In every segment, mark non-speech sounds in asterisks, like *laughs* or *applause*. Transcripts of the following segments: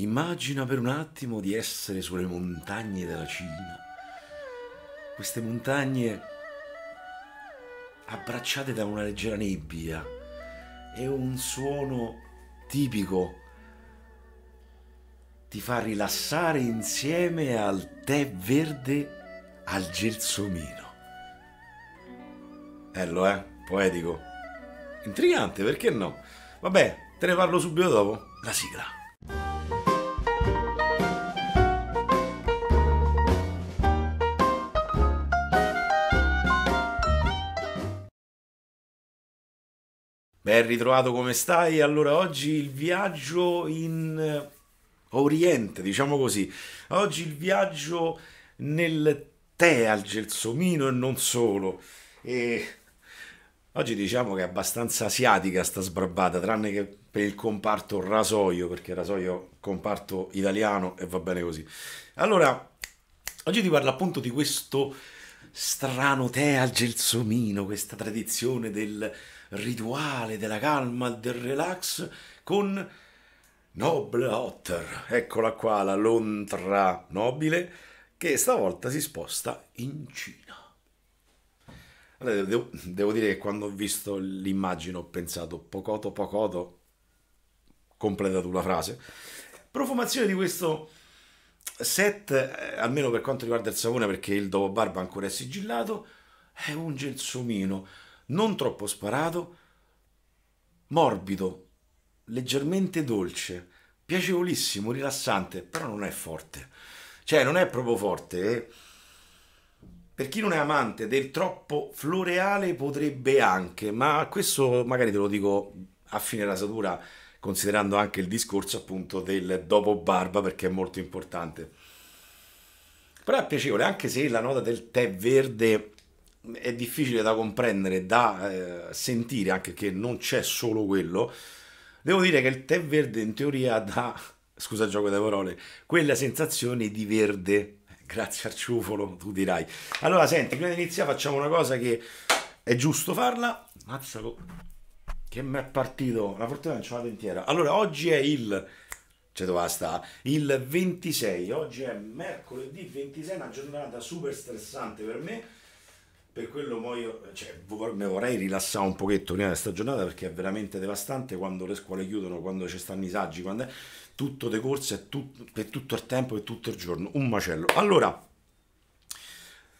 Immagina per un attimo di essere sulle montagne della Cina, queste montagne abbracciate da una leggera nebbia e un suono tipico ti fa rilassare insieme al tè verde al gelsomino. Bello, eh? Poetico. Intrigante, perché no? Vabbè, te ne parlo subito dopo. La sigla. Ben ritrovato come stai? Allora, oggi il viaggio in eh, Oriente, diciamo così. Oggi il viaggio nel tè al gelsomino e non solo. E oggi diciamo che è abbastanza asiatica sta sbarbata, tranne che per il comparto rasoio, perché rasoio è comparto italiano e va bene così. Allora, oggi ti parlo appunto di questo strano tè al gelsomino, questa tradizione del rituale della calma, del relax con Noble Otter, eccola qua la lontra nobile che stavolta si sposta in Cina. Allora, devo, devo dire che quando ho visto l'immagine ho pensato pocoto pocoto, completa tu la frase. Profumazione di questo set, eh, almeno per quanto riguarda il sapone, perché il dopo barba ancora è sigillato, è un gelsomino non troppo sparato, morbido, leggermente dolce, piacevolissimo, rilassante, però non è forte. Cioè, non è proprio forte. Eh. Per chi non è amante del troppo floreale potrebbe anche, ma questo magari te lo dico a fine rasatura, considerando anche il discorso appunto del dopo barba perché è molto importante. Però è piacevole, anche se la nota del tè verde è difficile da comprendere, da eh, sentire, anche che non c'è solo quello. Devo dire che il tè verde in teoria *laughs* dà, scusa gioco di parole, quella sensazione di verde. Eh, grazie al ciufolo, tu dirai. Allora, senti, prima di iniziare facciamo una cosa che è giusto farla. Mazza, che mi è partito, la fortuna non c'è l'ho dentiera. Allora, oggi è il cioè dove sta il 26 oggi è mercoledì 26 una giornata super stressante per me per quello muoio, cioè, mi vorrei rilassare un pochetto prima di questa giornata perché è veramente devastante quando le scuole chiudono, quando ci stanno i saggi, quando è tutto decorso, è tutto, per tutto il tempo e tutto il giorno, un macello. Allora,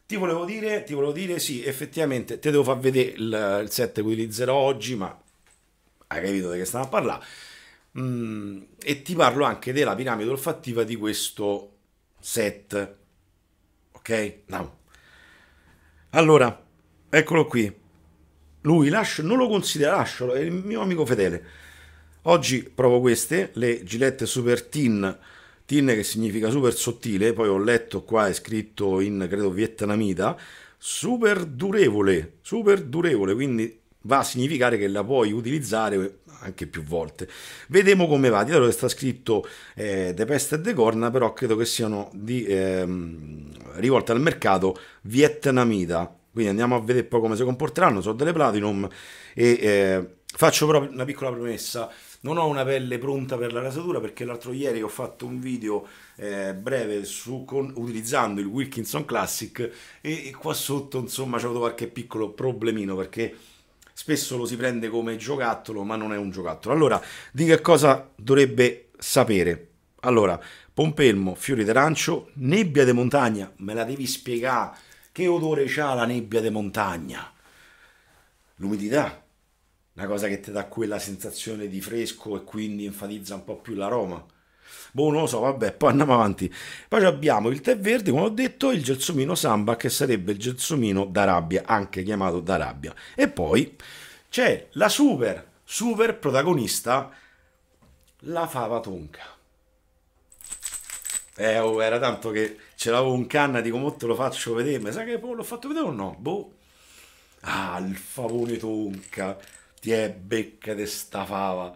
ti volevo dire, ti volevo dire, sì, effettivamente, te devo far vedere il, il set che utilizzerò oggi, ma hai capito di che stiamo a parlare, mm, e ti parlo anche della piramide olfattiva di questo set, ok? No allora, eccolo qui. Lui lascio, non lo considera, lascialo, è il mio amico fedele. Oggi provo queste, le gilette Super Tin, Tin che significa super sottile, poi ho letto qua, è scritto in, credo, vietnamita, super durevole, super durevole, quindi va a significare che la puoi utilizzare anche più volte. Vediamo come va. Dietro che sta scritto eh, The Pest e The Corn, però credo che siano di, ehm, rivolte al mercato vietnamita. Quindi andiamo a vedere poi come si comporteranno. Sono delle Platinum e eh, faccio però una piccola premessa. Non ho una pelle pronta per la rasatura perché l'altro ieri ho fatto un video eh, breve su, con, utilizzando il Wilkinson Classic e, e qua sotto insomma c'è avuto qualche piccolo problemino perché spesso lo si prende come giocattolo, ma non è un giocattolo. Allora, di che cosa dovrebbe sapere? Allora, pompelmo, fiori d'arancio, nebbia di montagna, me la devi spiegare, che odore ha la nebbia di montagna? L'umidità, una cosa che ti dà quella sensazione di fresco e quindi enfatizza un po' più l'aroma Boh, non lo so, vabbè, poi andiamo avanti. Poi abbiamo il tè verde, come ho detto, il gelsomino samba, che sarebbe il gelsomino d'Arabia, anche chiamato d'Arabia. E poi c'è la super, super protagonista, la fava tonca. Eh, oh, era tanto che ce l'avevo un canna, dico, mo te lo faccio vedere, ma sai che poi l'ho fatto vedere o no? Boh. Ah, il favone tonca, ti è becca de sta fava.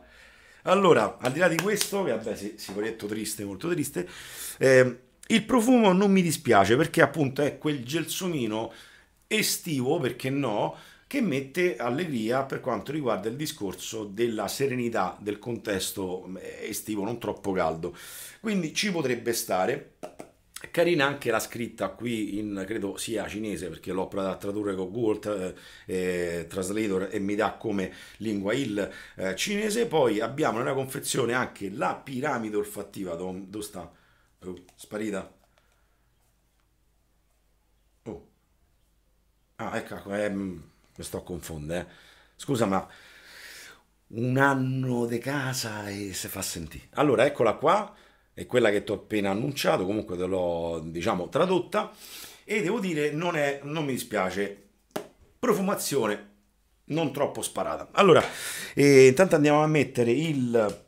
Allora, al di là di questo, che vabbè, sì, sicuretto triste, molto triste, eh, il profumo non mi dispiace perché appunto è quel gelsomino estivo, perché no, che mette allegria per quanto riguarda il discorso della serenità del contesto eh, estivo non troppo caldo. Quindi ci potrebbe stare carina anche la scritta qui, in, credo sia cinese, perché l'ho provata a tradurre con Google tra, eh, eh, Translator e mi dà come lingua il eh, cinese. Poi abbiamo nella confezione anche la piramide olfattiva, dove, dove sta? Oh, sparita? Oh. Ah, ecco, eh, mm, mi sto confondendo. Eh. Scusa, ma un anno di casa e si fa sentire. Allora, eccola qua è quella che ti ho appena annunciato, comunque te l'ho diciamo tradotta e devo dire non, è, non mi dispiace, profumazione non troppo sparata. Allora, eh, intanto andiamo a mettere il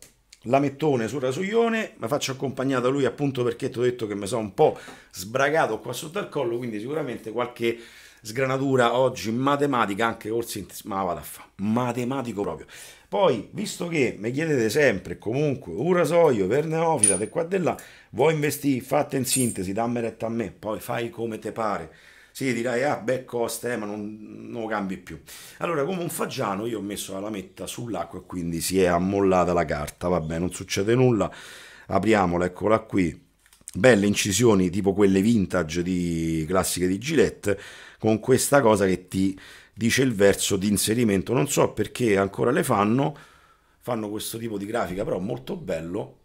lamettone sul rasuglione, ma faccio accompagnare da lui appunto perché ti ho detto che mi sono un po' sbragato qua sotto al collo, quindi sicuramente qualche sgranatura oggi in matematica anche forse in, ma vado a fare, matematico proprio. Poi, visto che mi chiedete sempre, comunque, un rasoio verne neofita, te qua e là, vuoi investire, fatta in sintesi, dammi retta a me, poi fai come te pare. Sì, dirai, ah, beh, costa, eh, ma non, non, lo cambi più. Allora, come un fagiano, io ho messo la lametta sull'acqua e quindi si è ammollata la carta, vabbè, non succede nulla. Apriamola, eccola qui. Belle incisioni, tipo quelle vintage di classiche di Gillette, con questa cosa che ti dice il verso di inserimento. Non so perché ancora le fanno, fanno questo tipo di grafica, però molto bello,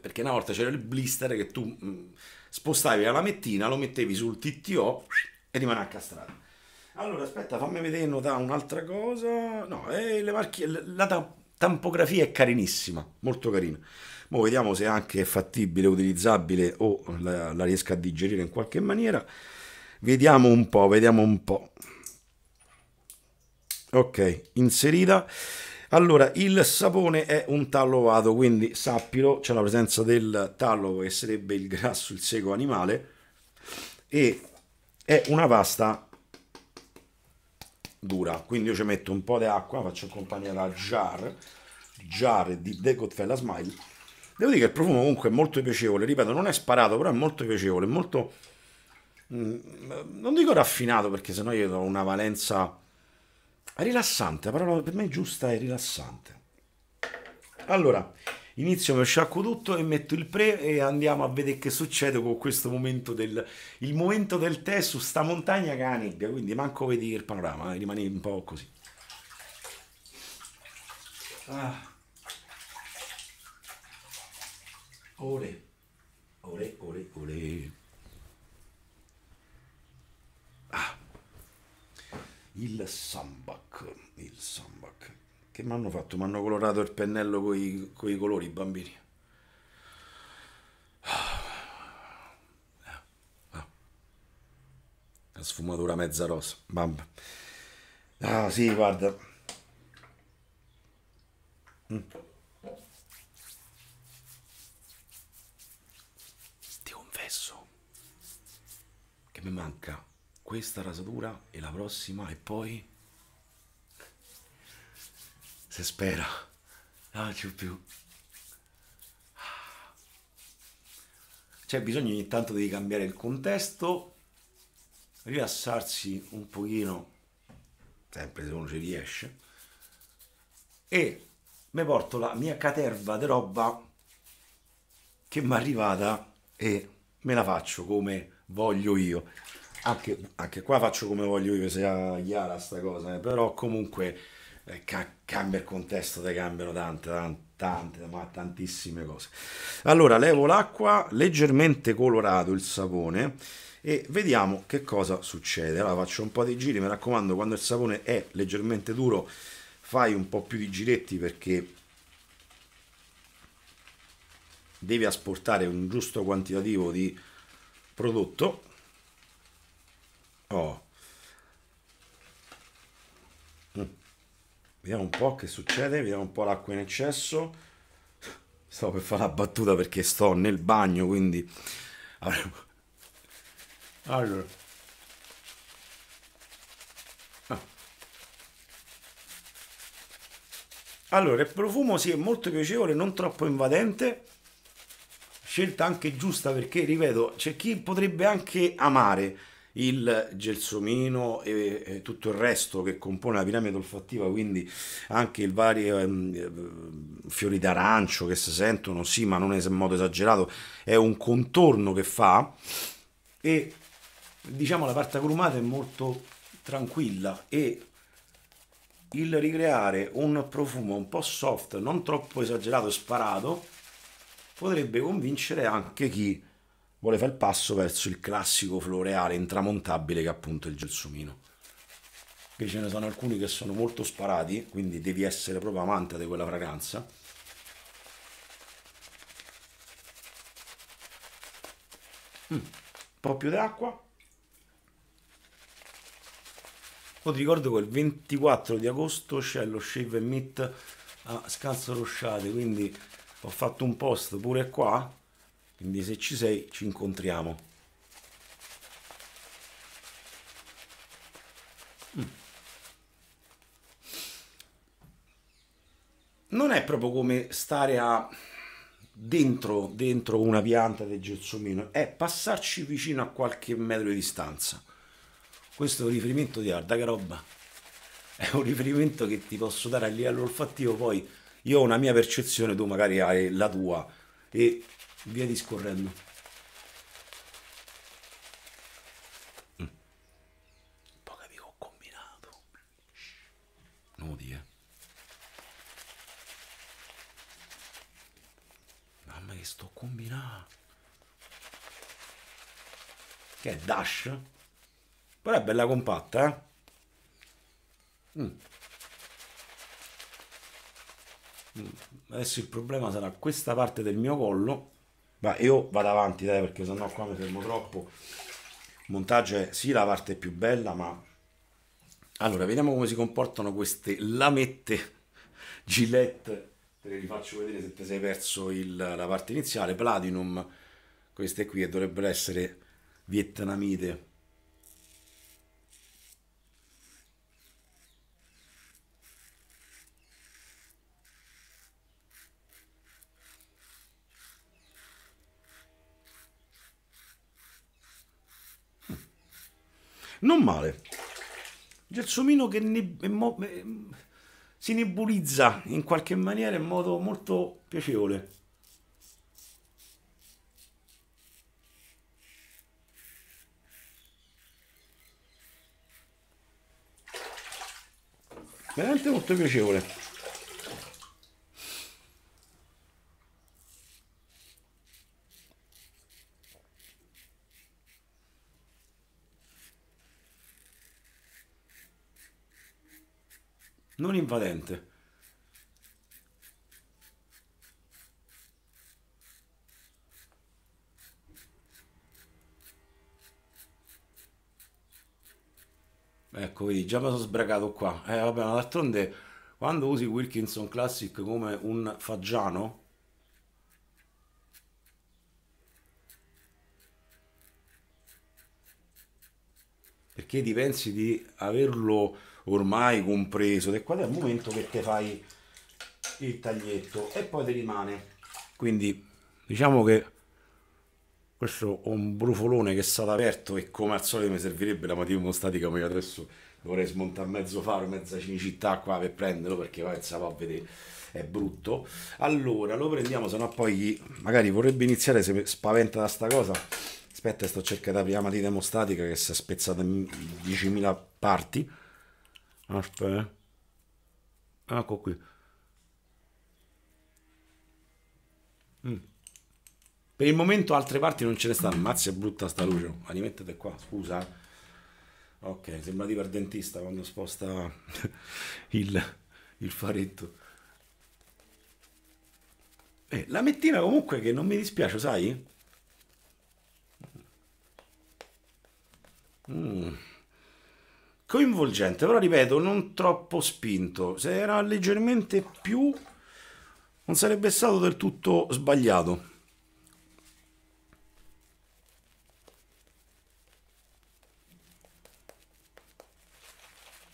perché una volta c'era il blister che tu mm, spostavi la lamettina, lo mettevi sul TTO e rimane accastrato. Allora, aspetta, fammi vedere notare un'altra cosa. No, eh, le marchie, la tampografia è carinissima, molto carina. Ora vediamo se anche è fattibile, utilizzabile o la, la riesca a digerire in qualche maniera. Vediamo un po', vediamo un po'. Ok, inserita. Allora, il sapone è un tallo vado, quindi sappilo, c'è la presenza del tallo che sarebbe il grasso, il seco animale, e è una pasta dura, quindi io ci metto un po' di acqua, faccio accompagnare da jar, jar di The Decotfella Smile. Devo dire che il profumo comunque è molto piacevole, ripeto, non è sparato, però è molto piacevole, molto... Mm, non dico raffinato perché sennò io do una valenza rilassante, la parola per me è giusta è rilassante. Allora, inizio per tutto e metto il pre e andiamo a vedere che succede con questo momento del il momento del tè su sta montagna che ha nebbia, quindi manco vedi il panorama, eh, rimani un po' così. Ah. Ore. Ore, ore, ore. il sambac, il sambac. Che mi hanno fatto? Mi hanno colorato il pennello con i colori, i bambini. Ah, ah, ah. La sfumatura mezza rosa, bamba. Ah sì, guarda. Mm. Ti confesso che mi manca questa rasatura e la prossima e poi se spera ah, non c'è più c'è bisogno ogni tanto di cambiare il contesto rilassarsi un pochino sempre se uno ci riesce e mi porto la mia caterva di roba che mi è arrivata e me la faccio come voglio io anche, anche, qua faccio come voglio io, sia chiara sta cosa, eh, però comunque eh, ca- cambia il contesto, te cambiano tante, tante, tante, ma tantissime cose. Allora, levo l'acqua, leggermente colorato il sapone e vediamo che cosa succede. Allora, faccio un po' di giri, mi raccomando, quando il sapone è leggermente duro fai un po' più di giretti perché devi asportare un giusto quantitativo di prodotto Oh. Mm. Vediamo un po' che succede, vediamo un po' l'acqua in eccesso. Stavo per fare la battuta perché sto nel bagno, quindi... Allora... Ah. Allora, il profumo si sì, è molto piacevole, non troppo invadente, scelta anche giusta perché, ripeto, c'è chi potrebbe anche amare, il gelsomino e, e tutto il resto che compone la piramide olfattiva, quindi anche i vari ehm, eh, fiori d'arancio che si sentono, sì, ma non in modo esagerato, è un contorno che fa e diciamo la parte agrumata è molto tranquilla e il ricreare un profumo un po' soft, non troppo esagerato, e sparato, potrebbe convincere anche chi vuole fare il passo verso il classico floreale intramontabile che è appunto il gelsomino. Qui ce ne sono alcuni che sono molto sparati, quindi devi essere proprio amante di quella fragranza. Mm, un po' più d'acqua. Poi ti ricordo che il 24 di agosto c'è lo Shave and Meat a Scanzo Rosciate, quindi ho fatto un post pure qua quindi se ci sei ci incontriamo. Mm. Non è proprio come stare a dentro, dentro una pianta del gelsomino, è passarci vicino a qualche metro di distanza. Questo è un riferimento di guarda che roba. È un riferimento che ti posso dare a livello olfattivo, poi io ho una mia percezione, tu magari hai la tua e via discorrendo. Mm. Poi capivo ho combinato. Non lo Eh. Mamma che sto combinando. Che è Dash? Però è bella compatta, eh? Mm. mm. Adesso il problema sarà questa parte del mio collo ma io vado avanti, dai, perché sennò qua mi fermo troppo. Il montaggio è sì la parte più bella, ma... Allora, vediamo come si comportano queste lamette Gillette. Te le rifaccio vedere se ti sei perso il, la parte iniziale. Platinum, queste qui, dovrebbero essere vietnamite Non male. Gelsomino che neb eh, si nebulizza in qualche maniera in modo molto piacevole. Veramente molto piacevole. non invadente. Ecco, vedi, già mi sono sbragato qua. Eh, vabbè, ma d'altronde, quando usi Wilkinson Classic come un faggiano, perché ti pensi di averlo ormai compreso e qual è il momento che te fai il taglietto e poi ti rimane quindi diciamo che questo è un brufolone che è stato aperto e come al solito mi servirebbe la matimostatica ma io adesso dovrei smontare mezzo faro mezza cinicità qua per prenderlo perché poi va a vedere è brutto allora lo prendiamo se no poi magari vorrebbe iniziare se spaventa da sta cosa Aspetta, sto cercando prima di demostatica che si è spezzata in 10.000 parti. Aspetta. Eh. Ecco qui. Mm. Per il momento altre parti non ce ne stanno. Mazza è brutta sta luce. Ma rimettete qua, scusa. Ok, sembra di per dentista quando sposta *laughs* il, il faretto. Eh, la mettina comunque che non mi dispiace, sai? Mm. Coinvolgente, però ripeto, non troppo spinto. Se era leggermente più, non sarebbe stato del tutto sbagliato.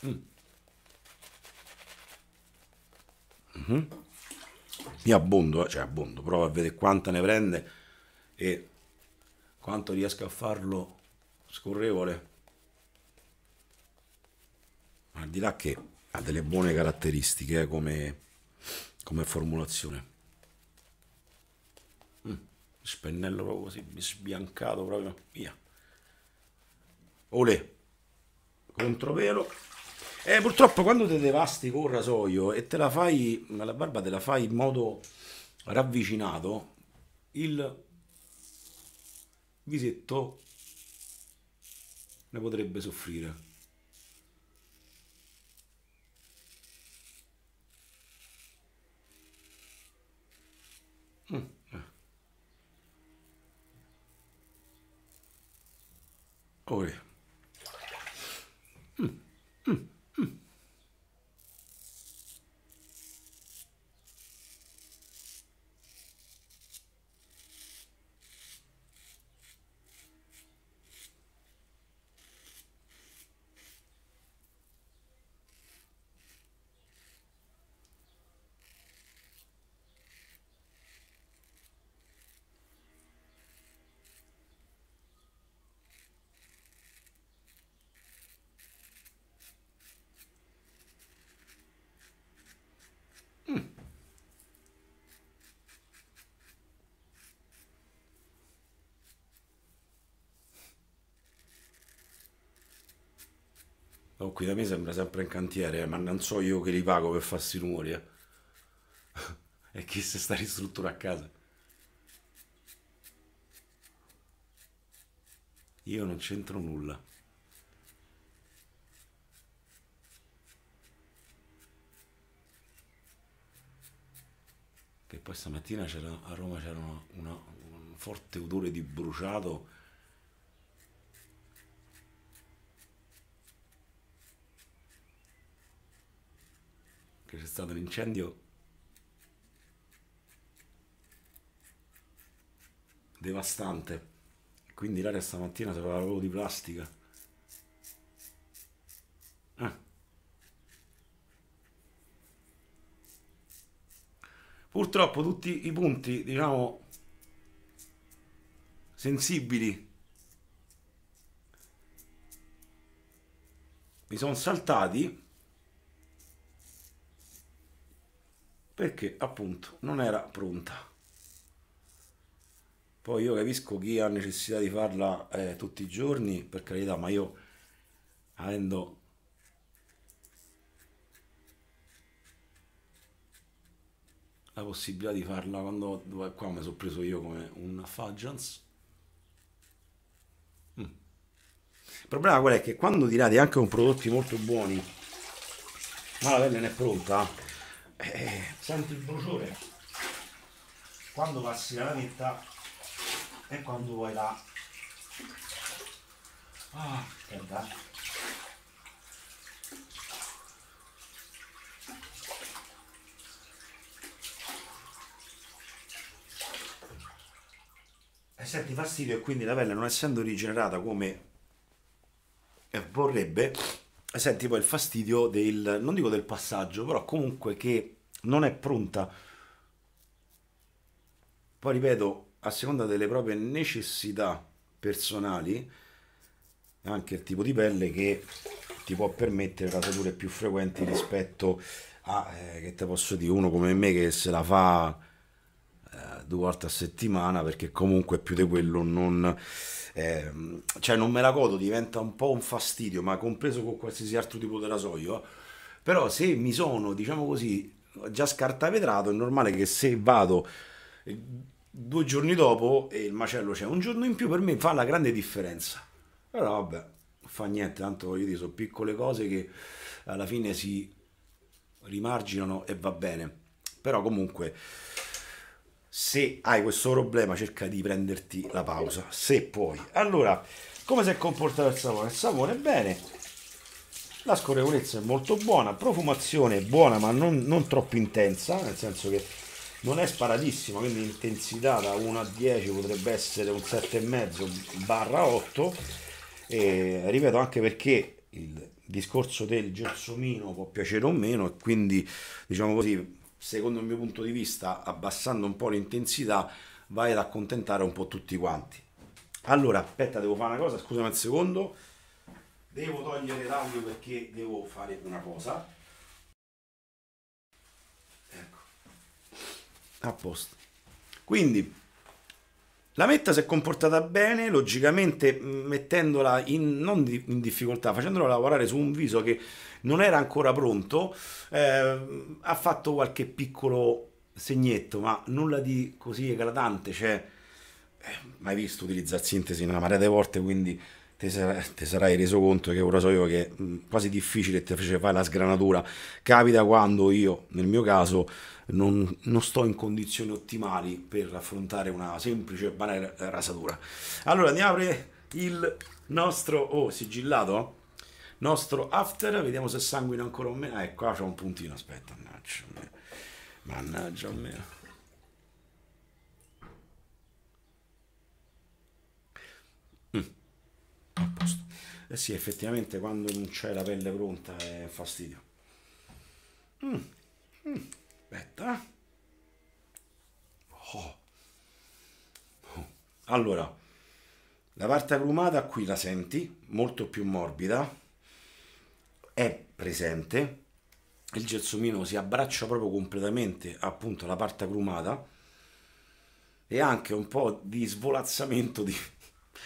Mm. Mm -hmm. Io abbondo, eh, cioè abbondo, provo a vedere quanta ne prende e quanto riesco a farlo scorrevole, ma al di là che ha delle buone caratteristiche eh, come, come, formulazione. Mm, spennello proprio così, sbiancato proprio, via. Olè, controvelo. E eh, purtroppo quando te devasti col rasoio e te la fai, la barba te la fai in modo ravvicinato, il visetto ne potrebbe soffrire. Mm. Oh, eh. yeah. Oh, qui da me sembra sempre in cantiere, eh, ma non so io che li pago per farsi rumori. Eh. *laughs* e chi se sta ristruttura a casa. Io non c'entro nulla. Che poi stamattina c'era, a Roma c'era una, una, un forte odore di bruciato stato un incendio devastante. Quindi l'aria stamattina sembrava proprio di plastica. Eh. Purtroppo tutti i punti, diciamo, sensibili mi sono saltati perché appunto non era pronta. Poi io capisco chi ha necessità di farla eh, tutti i giorni, per carità, ma io avendo la possibilità di farla quando qua mi sono preso io come un fudgeance. Mm. Il problema qual è che quando tirate anche con prodotti molto buoni, ma la pelle non è pronta, eh, sento il bruciore quando passi la lametta e quando vuoi la ah, guarda e senti fastidio e quindi la pelle non essendo rigenerata come vorrebbe senti poi il fastidio del, non dico del passaggio, però comunque che non è pronta. Poi ripeto, a seconda delle proprie necessità personali, anche il tipo di pelle che ti può permettere rasature più frequenti rispetto a, eh, che te posso dire, uno come me che se la fa eh, due volte a settimana perché comunque più di quello non, eh, cioè non me la godo, diventa un po' un fastidio, ma compreso con qualsiasi altro tipo di rasoio. Però se mi sono, diciamo così, già scartavetrato, è normale che se vado eh, due giorni dopo e il macello c'è un giorno in più, per me fa la grande differenza. Allora vabbè, fa niente, tanto voglio dire, sono piccole cose che alla fine si rimarginano e va bene. Però comunque se hai questo problema cerca di prenderti la pausa, se puoi. Allora, come si è comportato il sapone? Il sapone è bene, la scorrevolezza è molto buona, profumazione è buona ma non, non troppo intensa, nel senso che non è sparatissima, quindi intensità da 1 a 10 potrebbe essere un 7,5 barra 8, e ripeto anche perché il discorso del gelsomino può piacere o meno quindi diciamo così secondo il mio punto di vista, abbassando un po' l'intensità, vai ad accontentare un po' tutti quanti. Allora, aspetta, devo fare una cosa, scusami un secondo. Devo togliere l'audio perché devo fare una cosa. Ecco. A posto. Quindi la Metta si è comportata bene, logicamente mm, mettendola in, non in difficoltà, facendola lavorare su un viso che non era ancora pronto, eh, ha fatto qualche piccolo segnetto, ma nulla di così eclatante, cioè, eh, mai visto utilizzare sintesi una marea di volte, quindi ti sarai, sarai reso conto che ora so io che è quasi difficile ti fece fare la sgranatura. Capita quando io, nel mio caso, non, non, sto in condizioni ottimali per affrontare una semplice banale rasatura. Allora andiamo a aprire il nostro, oh sigillato, nostro after, vediamo se sanguina ancora o meno. Ah, ecco, qua ah, c'è un puntino, aspetta, mannaggia a me. Mannaggia a me. a posto. Eh sì, effettivamente quando non c'è la pelle pronta è un fastidio. Mm. Mm. Aspetta. Oh. Oh. Allora, la parte agrumata qui la senti, molto più morbida, è presente, il gelsomino si abbraccia proprio completamente appunto alla parte agrumata e anche un po' di svolazzamento di,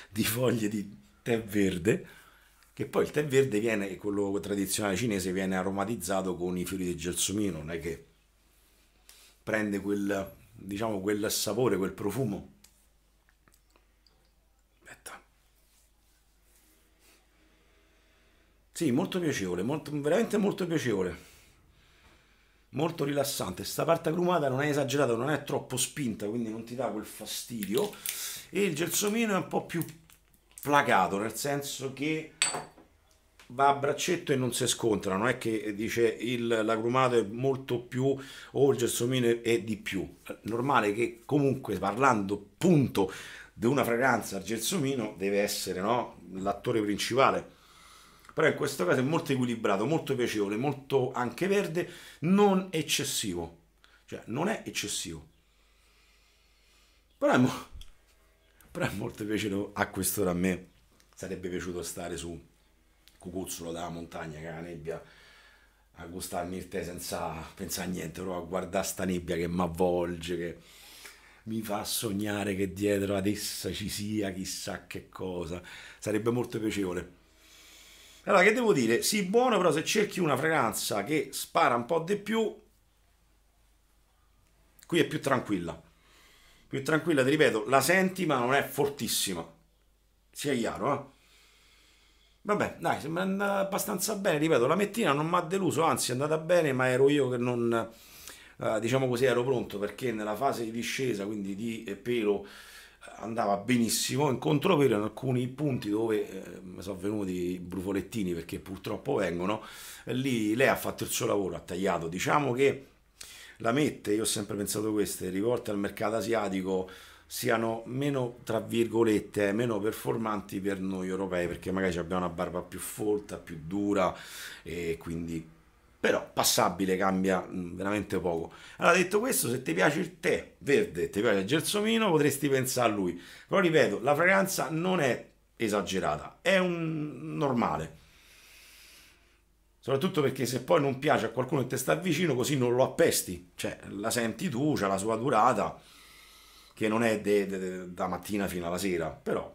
di foglie di tè verde, che poi il tè verde viene, quello tradizionale cinese, viene aromatizzato con i fiori di gelsomino, non è che prende quel, diciamo, quel sapore, quel profumo. Aspetta. Sì, molto piacevole, molto, veramente molto piacevole molto rilassante. Sta parte agrumata non è esagerata, non è troppo spinta, quindi non ti dà quel fastidio. E il gelsomino è un po' più placato, nel senso che va a braccetto e non si scontra, non è che dice il lagrumato è molto più o il gelsomino è di più. È normale che comunque parlando punto di una fragranza il gelsomino deve essere no? l'attore principale. Però in questo caso è molto equilibrato, molto piacevole, molto anche verde, non eccessivo. Cioè non è eccessivo. Però è molto però è molto piaciuto a quest'ora a me sarebbe piaciuto stare su cucuzzolo dalla montagna che la nebbia a gustarmi il tè senza pensare a niente però a guardare sta nebbia che mi avvolge che mi fa sognare che dietro ad essa ci sia chissà che cosa sarebbe molto piacevole allora che devo dire sì buono però se cerchi una fragranza che spara un po' di più qui è più tranquilla più tranquilla, ti ripeto, la senti ma non è fortissima, sia chiaro, eh? Vabbè, dai, sembra andata abbastanza bene, ripeto, la mettina non mi ha deluso, anzi è andata bene, ma ero io che non, eh, diciamo così, ero pronto, perché nella fase di discesa, quindi di eh, pelo, eh, andava benissimo, in contropelo in alcuni punti dove eh, mi sono venuti i brufolettini, perché purtroppo vengono, eh, lì lei ha fatto il suo lavoro, ha tagliato, diciamo che la mette, io ho sempre pensato queste, rivolte al mercato asiatico siano meno, tra virgolette, eh, meno performanti per noi europei, perché magari abbiamo una barba più folta, più dura e quindi però passabile cambia mm, veramente poco. Allora detto questo, se ti piace il tè verde, ti piace il gelsomino, potresti pensare a lui. Però ripeto, la fragranza non è esagerata, è un normale Soprattutto perché se poi non piace a qualcuno che ti sta vicino, così non lo appesti. Cioè, la senti tu, c'è la sua durata, che non è de, de, de, da mattina fino alla sera, però...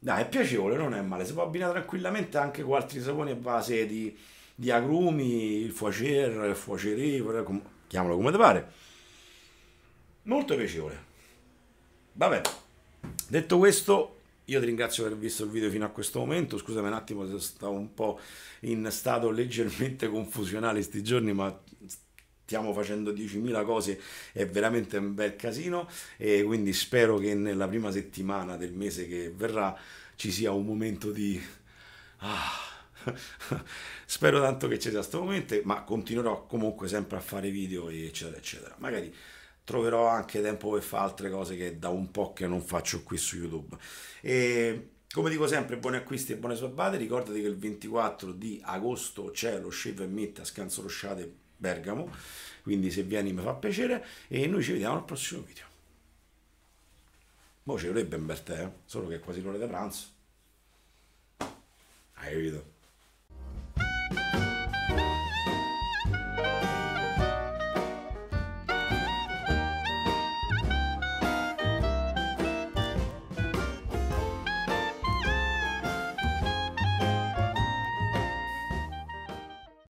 Dai, è piacevole, non è male. Si può abbinare tranquillamente anche con altri saponi a base di, di agrumi, il foacer, il foaceré, com- chiamalo come ti pare. Molto piacevole. Vabbè, detto questo, io ti ringrazio per aver visto il video fino a questo momento, scusami un attimo se stavo un po' in stato leggermente *laughs* confusionale questi giorni, ma stiamo facendo 10.000 cose, è veramente un bel casino e quindi spero che nella prima settimana del mese che verrà ci sia un momento di... Ah. *laughs* Spero tanto che ci sia questo momento, ma continuerò comunque sempre a fare video, eccetera, eccetera. Magari troverò anche tempo per fare altre cose che da un po' che non faccio qui su YouTube. E come dico sempre, buoni acquisti e buone sobbate. Ricordati che il 24 di agosto c'è lo Shave and Meet a Rosciate Bergamo. Quindi se vieni mi fa piacere e noi ci vediamo al prossimo video. Mo ci vorrebbe un bel tè, eh? solo che è quasi l'ora di pranzo. Hai capito?